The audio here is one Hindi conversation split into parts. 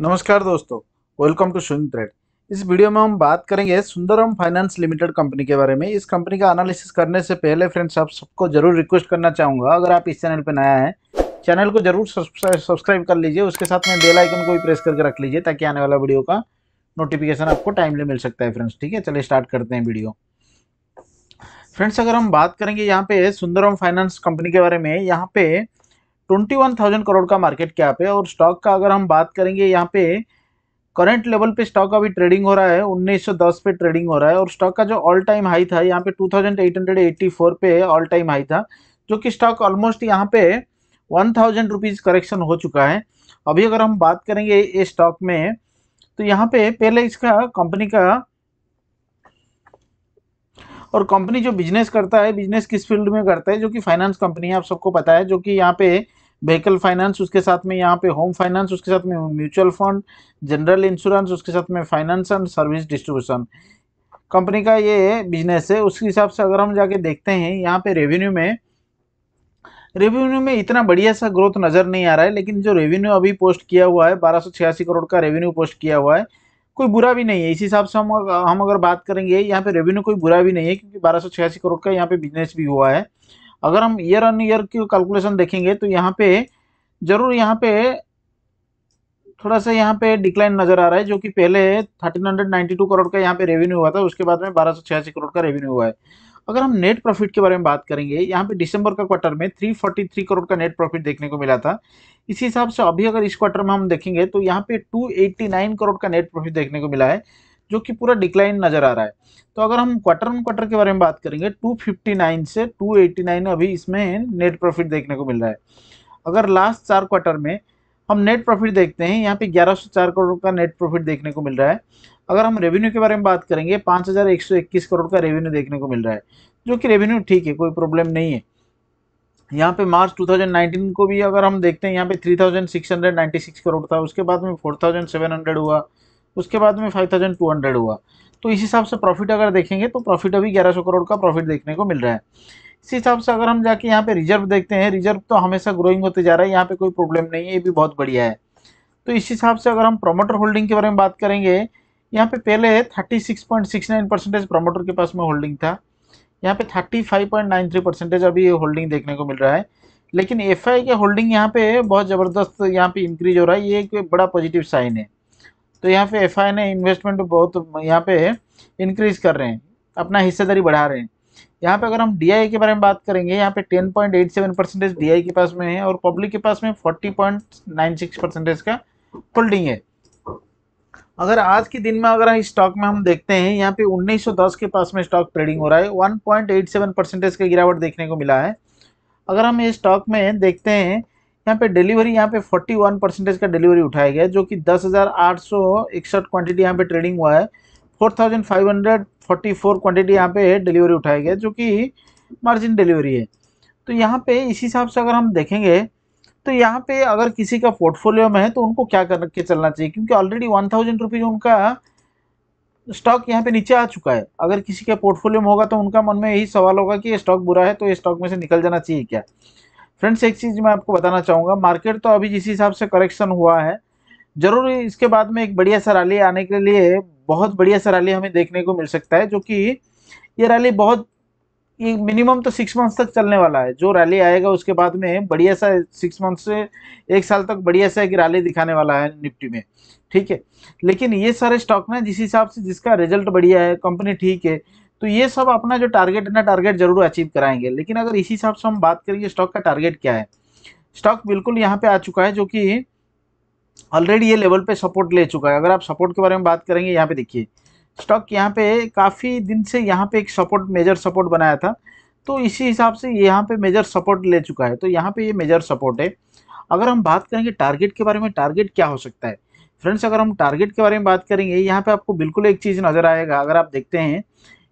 नमस्कार दोस्तों वेलकम टू स्विंग ट्रेड इस वीडियो में हम बात करेंगे सुंदरम फाइनेंस लिमिटेड कंपनी के बारे में इस कंपनी का एनालिसिस करने से पहले फ्रेंड्स आप सबको जरूर रिक्वेस्ट करना चाहूँगा अगर आप इस चैनल पर नया है चैनल को जरूर सब्सक्राइब कर लीजिए उसके साथ में बेल आइकन को भी प्रेस करके रख लीजिए ताकि आने वाला वीडियो का नोटिफिकेशन आपको टाइमली मिल सकता है फ्रेंड्स ठीक है चलिए स्टार्ट करते हैं वीडियो फ्रेंड्स अगर हम बात करेंगे यहाँ पे सुंदरम फाइनेंस कंपनी के बारे में यहाँ पे ट्वेंटी वन थाउजेंड करोड़ का मार्केट कैप है और स्टॉक का अगर हम बात करेंगे यहाँ पे करंट लेवल पे स्टॉक अभी ट्रेडिंग हो रहा है उन्नीस सौ दस पे ट्रेडिंग हो रहा है और स्टॉक का जो ऑल टाइम हाई था यहाँ पे फोर पे ऑल टाइम हाई था जो कि स्टॉक ऑलमोस्ट यहाँ पे वन थाउजेंड रुपीज़ करेक्शन हो चुका है अभी अगर हम बात करेंगे इस स्टॉक में तो यहाँ पे पहले इसका कंपनी का और कंपनी जो बिजनेस करता है बिजनेस किस फील्ड में करता है जो कि फाइनेंस कंपनी है आप सबको पता है जो कि यहाँ पे व्हीकल फाइनेंस उसके साथ में यहाँ पे होम फाइनेंस उसके साथ में म्यूचुअल फंड जनरल इंश्योरेंस उसके साथ में finance and service distribution company का ये बिजनेस है उसके हिसाब से अगर हम जाके देखते हैं यहाँ पे रेवेन्यू में रेवेन्यू में इतना बढ़िया सा ग्रोथ नज़र नहीं आ रहा है लेकिन जो रेवेन्यू अभी पोस्ट किया हुआ है बारह करोड़ का रेवेन्यू पोस्ट किया हुआ है कोई बुरा भी नहीं है इस हिसाब से हम हम अगर बात करेंगे यहाँ पे रेवेन्यू कोई बुरा भी नहीं है क्योंकि बारह करोड़ का यहाँ पे बिजनेस भी हुआ है अगर हम ईयर ऑन ईयर की कैलकुलेशन देखेंगे तो यहाँ पे जरूर यहाँ पे थोड़ा सा यहाँ पे डिक्लाइन नजर आ रहा है जो कि पहले 1392 करोड़ का यहाँ पे रेवेन्यू हुआ था उसके बाद में बारह करोड़ का रेवेन्यू हुआ है अगर हम नेट प्रॉफिट के बारे में बात करेंगे यहाँ पे दिसंबर का क्वार्टर में 343 करोड़ का नेट प्रॉफिट देखने को मिला था इसी हिसाब से अभी अगर इस क्वार्टर में हम देखेंगे तो यहाँ पे 289 करोड़ का नेट प्रॉफिट देखने को मिला है जो कि पूरा डिक्लाइन नज़र आ रहा है तो अगर हम क्वार्टर ऑन क्वार्टर के बारे में बात करेंगे टू से टू अभी इसमें नेट प्रॉफिट देखने को मिल रहा है अगर लास्ट चार क्वार्टर में हम नेट प्रॉफिट देखते हैं यहाँ पे 1104 करोड़ का नेट प्रॉफिट देखने को मिल रहा है अगर हम रेवेन्यू के बारे में बात करेंगे पाँच हज़ार एक सौ इक्कीस करोड़ का रेवेन्यू देखने को मिल रहा है जो कि रेवेन्यू ठीक है कोई प्रॉब्लम नहीं है यहाँ पे मार्च 2019 को भी अगर हम देखते हैं यहाँ पे 3696 करोड़ था उसके बाद में 4700 हुआ उसके बाद में 5200 हुआ तो इस हिसाब से प्रॉफिट अगर देखेंगे तो प्रॉफिट अभी 1100 करोड़ का प्रॉफिट देखने को मिल रहा है इसी हिसाब से अगर हम जाके यहाँ पे रिजर्व देखते हैं रिजर्व तो हमेशा ग्रोइंग होते जा रहा है यहाँ पर कोई प्रॉब्लम नहीं है ये भी बहुत बढ़िया है तो इस हिसाब से अगर हम प्रोमोटर होल्डिंग के बारे में बात करेंगे यहाँ पे पहले 36.69 परसेंटेज प्रमोटर के पास में होल्डिंग था यहाँ पे 35.93 परसेंटेज अभी होल्डिंग देखने को मिल रहा है लेकिन एफ आई का होल्डिंग यहाँ पे बहुत ज़बरदस्त यहाँ पे इंक्रीज हो रहा है ये एक बड़ा पॉजिटिव साइन है तो यहाँ पे एफ ने इन्वेस्टमेंट बहुत यहाँ पे इंक्रीज कर रहे हैं अपना हिस्सेदारी बढ़ा रहे हैं यहाँ पे अगर हम डी के बारे में बात करेंगे यहाँ पे सेवन परसेंटेज डी के पास में है और पब्लिक के पास में सिक्स परसेंटेज का होल्डिंग है अगर आज के दिन में अगर हम स्टॉक में हम देखते हैं यहाँ पे 1910 के पास में स्टॉक ट्रेडिंग हो रहा है 1.87 परसेंटेज का गिरावट देखने को मिला है अगर हम ये स्टॉक में देखते हैं यहाँ पे डिलीवरी यहाँ पे 41 परसेंटेज का डिलीवरी उठाया गया जो कि दस हज़ार आठ सौ इकसठ क्वान्टिटी यहाँ पे ट्रेडिंग हुआ है 4544 क्वांटिटी यहाँ पे डिलीवरी उठाया गया जो कि मार्जिन डिलीवरी है तो यहाँ पे इस हिसाब से अगर हम देखेंगे तो यहाँ पे अगर किसी का पोर्टफोलियो में है तो उनको क्या करके चलना चाहिए क्योंकि ऑलरेडी वन थाउजेंड रुपीज़ उनका स्टॉक यहाँ पे नीचे आ चुका है अगर किसी का पोर्टफोलियो में होगा तो उनका मन में यही सवाल होगा कि ये स्टॉक बुरा है तो ये स्टॉक में से निकल जाना चाहिए क्या फ्रेंड्स एक चीज़ मैं आपको बताना चाहूँगा मार्केट तो अभी जिस हिसाब से करेक्शन हुआ है जरूर इसके बाद में एक बढ़िया सा रैली आने के लिए बहुत बढ़िया सा रैली हमें देखने को मिल सकता है जो कि ये रैली बहुत ये मिनिमम तो सिक्स मंथ्स तक चलने वाला है जो रैली आएगा उसके बाद में बढ़िया सा सिक्स मंथ से एक साल तक बढ़िया सा एक रैली दिखाने वाला है निफ्टी में ठीक है लेकिन ये सारे स्टॉक ना जिस हिसाब से जिसका रिजल्ट बढ़िया है कंपनी ठीक है तो ये सब अपना जो टारगेट है ना टारगेट जरूर अचीव कराएंगे लेकिन अगर इसी हिसाब से हम बात करेंगे स्टॉक का टारगेट क्या है स्टॉक बिल्कुल यहाँ पे आ चुका है जो कि ऑलरेडी ये लेवल पे सपोर्ट ले चुका है अगर आप सपोर्ट के बारे में बात करेंगे यहाँ पे देखिए स्टॉक यहाँ पे काफ़ी दिन से यहाँ पे एक सपोर्ट मेजर सपोर्ट बनाया था तो इसी हिसाब से यहाँ पे मेजर सपोर्ट ले चुका है तो यहाँ पे ये मेजर सपोर्ट है अगर हम बात करेंगे टारगेट के बारे में टारगेट क्या हो सकता है फ्रेंड्स अगर हम टारगेट के बारे में बात करेंगे यहाँ पे आपको बिल्कुल एक चीज़ नज़र आएगा अगर आप देखते हैं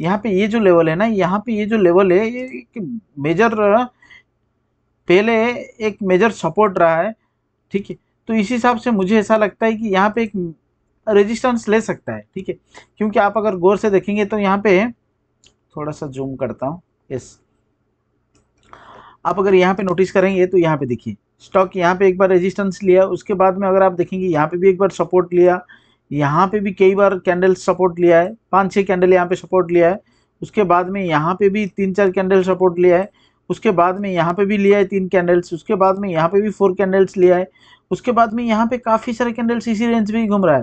यहाँ पे ये जो लेवल है ना यहाँ पे ये जो लेवल है ये एक मेजर पहले एक मेजर सपोर्ट रहा है ठीक है तो इसी हिसाब से मुझे ऐसा लगता है कि यहाँ पे एक रेजिस्टेंस ले सकता है ठीक है क्योंकि आप अगर गौर से देखेंगे तो यहाँ पे थोड़ा सा जूम करता हूँ यस आप अगर यहाँ पे नोटिस करेंगे तो यहाँ पे देखिए स्टॉक यहाँ पे एक बार रेजिस्टेंस लिया उसके बाद में अगर आप देखेंगे यहाँ पे भी एक बार सपोर्ट लिया यहाँ पे भी कई बार कैंडल सपोर्ट लिया है पाँच छः कैंडल यहाँ पे सपोर्ट लिया है उसके बाद में यहाँ पे भी तीन चार कैंडल सपोर्ट लिया है उसके बाद में यहाँ पे भी लिया है तीन कैंडल्स उसके बाद में यहाँ पे भी फोर कैंडल्स लिया है उसके बाद में यहाँ पे काफ़ी सारे कैंडल्स इसी रेंज में ही घूम रहा है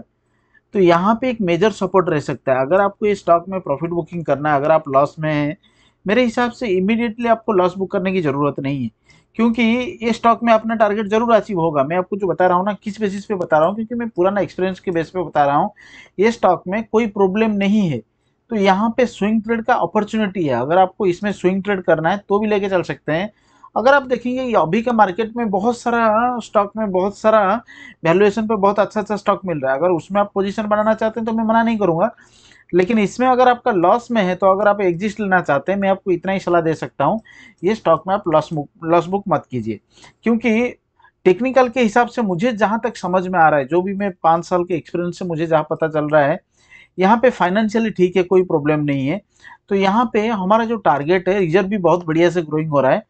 तो यहाँ पे एक मेजर सपोर्ट रह सकता है अगर आपको ये स्टॉक में प्रॉफिट बुकिंग करना है अगर आप लॉस में हैं मेरे हिसाब से इमीडिएटली आपको लॉस बुक करने की ज़रूरत नहीं है क्योंकि ये स्टॉक में अपना टारगेट जरूर अचीव होगा मैं आपको जो बता रहा हूँ ना किस बेसिस पे बता रहा हूँ क्योंकि मैं पुराना एक्सपीरियंस के बेस पे बता रहा हूँ ये स्टॉक में कोई प्रॉब्लम नहीं है तो यहाँ पे स्विंग ट्रेड का अपॉर्चुनिटी है अगर आपको इसमें स्विंग ट्रेड करना है तो भी लेके चल सकते हैं अगर आप देखेंगे अभी के मार्केट में बहुत सारा स्टॉक हाँ, में बहुत सारा वैल्यूएशन पे बहुत अच्छा अच्छा स्टॉक मिल रहा है अगर उसमें आप पोजीशन बनाना चाहते हैं तो मैं मना नहीं करूँगा लेकिन इसमें अगर आपका लॉस में है तो अगर आप एग्जिस्ट लेना चाहते हैं मैं आपको इतना ही सलाह दे सकता हूँ ये स्टॉक में आप लॉस बुक लॉस बुक मत कीजिए क्योंकि टेक्निकल के हिसाब से मुझे जहाँ तक समझ में आ रहा है जो भी मैं पाँच साल के एक्सपीरियंस से मुझे जहाँ पता चल रहा है यहाँ पे फाइनेंशियली ठीक है कोई प्रॉब्लम नहीं है तो यहाँ पे हमारा जो टारगेट है रिजर्व भी बहुत बढ़िया से ग्रोइंग हो रहा है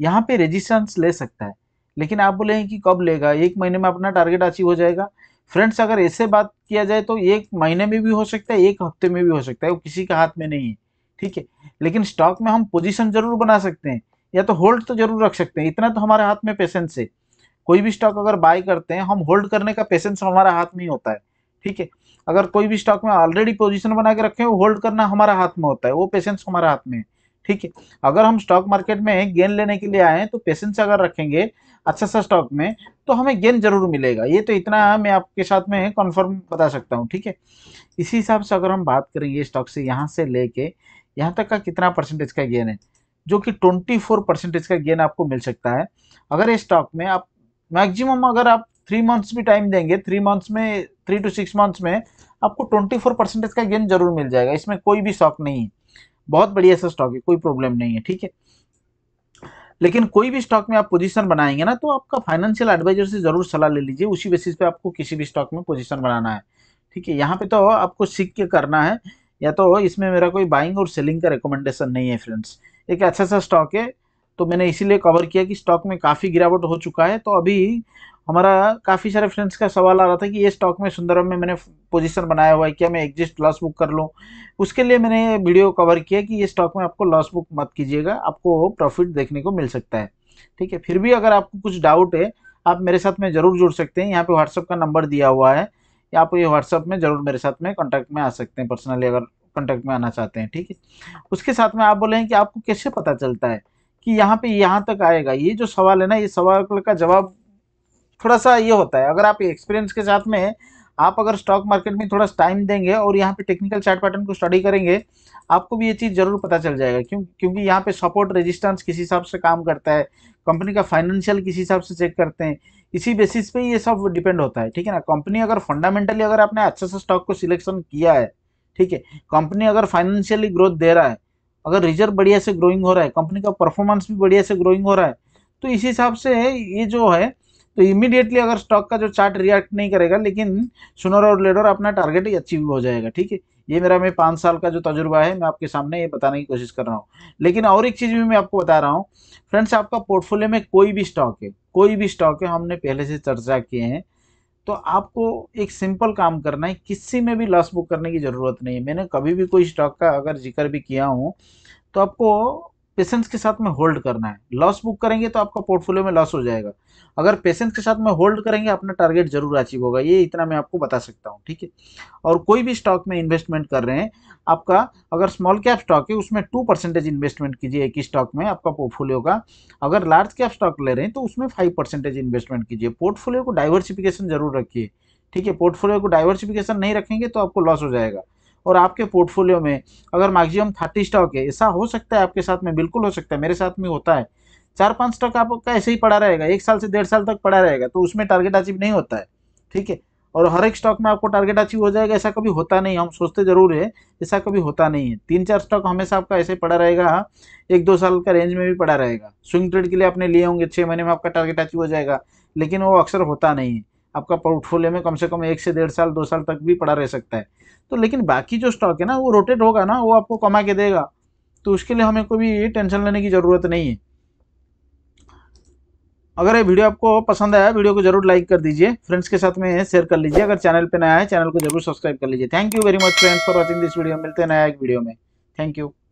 यहाँ पे रेजिस्टेंस ले सकता है लेकिन आप बोले कि कब लेगा एक महीने में अपना टारगेट अचीव हो जाएगा फ्रेंड्स अगर ऐसे बात किया जाए तो एक महीने में भी हो सकता है एक हफ्ते में भी हो सकता है वो किसी के हाथ में नहीं है ठीक है लेकिन स्टॉक में हम पोजीशन जरूर बना सकते हैं या तो होल्ड तो जरूर रख सकते हैं इतना तो हमारे हाथ में पेशेंस है कोई भी स्टॉक अगर बाय करते हैं हम होल्ड करने का पेशेंस हमारा हाथ में ही होता है ठीक है अगर कोई भी स्टॉक में ऑलरेडी पोजीशन बना के रखे होल्ड करना हमारा हाथ में होता है वो पेशेंस हमारे हाथ में है ठीक है अगर हम स्टॉक मार्केट में गेन लेने के लिए आए हैं तो पेशेंस अगर रखेंगे अच्छा सा स्टॉक में तो हमें गेन जरूर मिलेगा ये तो इतना मैं आपके साथ में कन्फर्म बता सकता हूँ ठीक है इसी हिसाब से अगर हम बात करेंगे स्टॉक से यहाँ से लेके यहाँ तक का कितना परसेंटेज का गेन है जो कि 24 परसेंटेज का गेन आपको मिल सकता है अगर ये स्टॉक में आप मैक्सिमम अगर आप थ्री मंथ्स भी टाइम देंगे थ्री मंथ्स में थ्री टू सिक्स मंथ्स में आपको 24 परसेंटेज का गेन जरूर मिल जाएगा इसमें कोई भी शॉक नहीं है बहुत बढ़िया सा स्टॉक है कोई प्रॉब्लम नहीं है ठीक है लेकिन कोई भी स्टॉक में आप पोजीशन बनाएंगे ना तो आपका फाइनेंशियल एडवाइजर से जरूर सलाह ले लीजिए उसी बेसिस पे आपको किसी भी स्टॉक में पोजीशन बनाना है ठीक है यहाँ पे तो आपको सीख के करना है या तो इसमें मेरा कोई बाइंग और सेलिंग का रिकमेंडेशन नहीं है फ्रेंड्स एक अच्छा सा स्टॉक है तो मैंने इसीलिए कवर किया कि स्टॉक में काफ़ी गिरावट हो चुका है तो अभी हमारा काफ़ी सारे फ्रेंड्स का सवाल आ रहा था कि ये स्टॉक में सुंदरम में मैंने पोजीशन बनाया हुआ है क्या मैं एग्जिस्ट लॉस बुक कर लूँ उसके लिए मैंने वीडियो कवर किया कि ये स्टॉक में आपको लॉस बुक मत कीजिएगा आपको प्रॉफिट देखने को मिल सकता है ठीक है फिर भी अगर आपको कुछ डाउट है आप मेरे साथ में ज़रूर जुड़ सकते हैं यहाँ पर व्हाट्सअप का नंबर दिया हुआ है आप ये व्हाट्सअप में ज़रूर मेरे साथ में कॉन्टैक्ट में आ सकते हैं पर्सनली अगर कॉन्टैक्ट में आना चाहते हैं ठीक है उसके साथ में आप बोले हैं कि आपको कैसे पता चलता है कि यहाँ पे यहाँ तक आएगा ये जो सवाल है ना ये सवाल का जवाब थोड़ा सा ये होता है अगर आप एक्सपीरियंस के साथ में आप अगर स्टॉक मार्केट में थोड़ा टाइम देंगे और यहाँ पे टेक्निकल चार्ट पैटर्न को स्टडी करेंगे आपको भी ये चीज़ जरूर पता चल जाएगा क्यों क्योंकि यहाँ पे सपोर्ट रेजिस्टेंस किस हिसाब से काम करता है कंपनी का फाइनेंशियल किस हिसाब से चेक करते हैं इसी बेसिस पे ये सब डिपेंड होता है ठीक है ना कंपनी अगर फंडामेंटली अगर आपने अच्छे से स्टॉक को सिलेक्शन किया है ठीक है कंपनी अगर फाइनेंशियली ग्रोथ दे रहा है अगर रिजर्व बढ़िया से ग्रोइंग हो रहा है कंपनी का परफॉर्मेंस भी बढ़िया से ग्रोइंग हो रहा है तो इस हिसाब से ये जो है तो इमीडिएटली अगर स्टॉक का जो चार्ट रिएक्ट नहीं करेगा लेकिन सुनर और लेडर अपना टारगेट ही अचीव हो जाएगा ठीक है ये मेरा मैं पाँच साल का जो तजुर्बा है मैं आपके सामने ये बताने की कोशिश कर रहा हूँ लेकिन और एक चीज़ भी मैं आपको बता रहा हूँ फ्रेंड्स आपका पोर्टफोलियो में कोई भी स्टॉक है कोई भी स्टॉक है हमने पहले से चर्चा किए हैं तो आपको एक सिंपल काम करना है किसी में भी लॉस बुक करने की ज़रूरत नहीं है मैंने कभी भी कोई स्टॉक का अगर जिक्र भी किया हूँ तो आपको पेशेंस के साथ में होल्ड करना है लॉस बुक करेंगे तो आपका पोर्टफोलियो में लॉस हो जाएगा अगर पेशेंस के साथ में होल्ड करेंगे अपना टारगेट जरूर अचीव होगा ये इतना मैं आपको बता सकता हूँ ठीक है और कोई भी स्टॉक में इन्वेस्टमेंट कर रहे हैं आपका अगर स्मॉल कैप स्टॉक है उसमें टू परसेंटेज इन्वेस्टमेंट कीजिए एक ही स्टॉक में आपका पोर्टफोलियो का अगर लार्ज कैप स्टॉक ले रहे हैं तो उसमें फाइव परसेंटेज इन्वेस्टमेंट कीजिए पोर्टफोलियो को डाइवर्सिफिकेशन जरूर रखिए ठीक है पोर्टफोलियो को डाइवर्सिफिकेशन नहीं रखेंगे तो आपको लॉस हो जाएगा और आपके पोर्टफोलियो में अगर मैक्सिमम थर्टी स्टॉक है ऐसा हो सकता है आपके साथ में बिल्कुल हो सकता है मेरे साथ में होता है चार पाँच स्टॉक आपका ऐसे ही पड़ा रहेगा एक साल से डेढ़ साल तक पड़ा रहेगा तो उसमें टारगेट अचीव नहीं होता है ठीक है और हर एक स्टॉक में आपको टारगेट अचीव हो जाएगा ऐसा कभी होता नहीं हम सोचते ज़रूर है ऐसा कभी होता नहीं है तीन चार स्टॉक हमेशा आपका ऐसे पड़ा रहेगा हाँ, एक दो साल का रेंज में भी पड़ा रहेगा स्विंग ट्रेड के लिए आपने लिए होंगे छः महीने में आपका टारगेट अचीव हो जाएगा लेकिन वो अक्सर होता नहीं है आपका पोर्टफोलियो में कम से कम एक से डेढ़ साल दो साल तक भी पड़ा रह सकता है तो लेकिन बाकी जो स्टॉक है ना वो रोटेट होगा ना वो आपको कमा के देगा तो उसके लिए हमें कोई भी टेंशन लेने की ज़रूरत नहीं है अगर ये वीडियो आपको पसंद आया वीडियो को जरूर लाइक कर दीजिए फ्रेंड्स के साथ में शेयर कर लीजिए अगर चैनल पे नया है चैनल को जरूर सब्सक्राइब कर लीजिए thank you very much friends for watching this video मिलते हैं नया एक वीडियो में थैंक यू